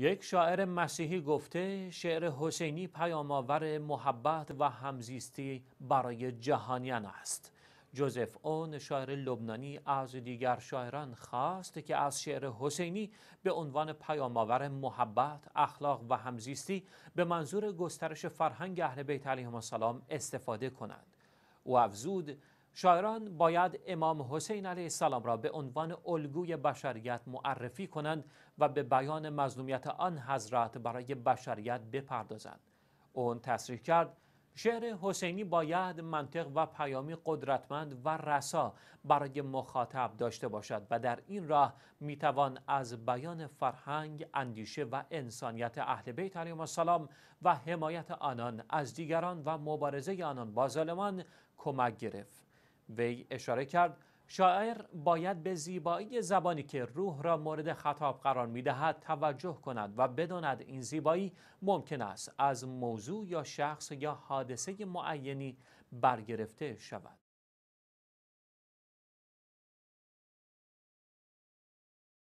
یک شاعر مسیحی گفته شعر حسینی پیامآور محبت و همزیستی برای جهانیان است جوزف اون شاعر لبنانی از دیگر شاعران خواست که از شعر حسینی به عنوان پیامآور محبت، اخلاق و همزیستی به منظور گسترش فرهنگ اهل بیت علیهم السلام استفاده کنند. او افزود شاعران باید امام حسین علیه السلام را به عنوان الگوی بشریت معرفی کنند و به بیان مظلومیت آن حضرت برای بشریت بپردازند. اون تصریح کرد شعر حسینی باید منطق و پیامی قدرتمند و رسا برای مخاطب داشته باشد و در این راه میتوان از بیان فرهنگ، اندیشه و انسانیت اهل بیت علیه السلام و حمایت آنان از دیگران و مبارزه آنان با ظالمان کمک گرفت. وی اشاره کرد شاعر باید به زیبایی زبانی که روح را مورد خطاب قرار می دهد توجه کند و بداند این زیبایی ممکن است از موضوع یا شخص یا حادثه معینی برگرفته شود.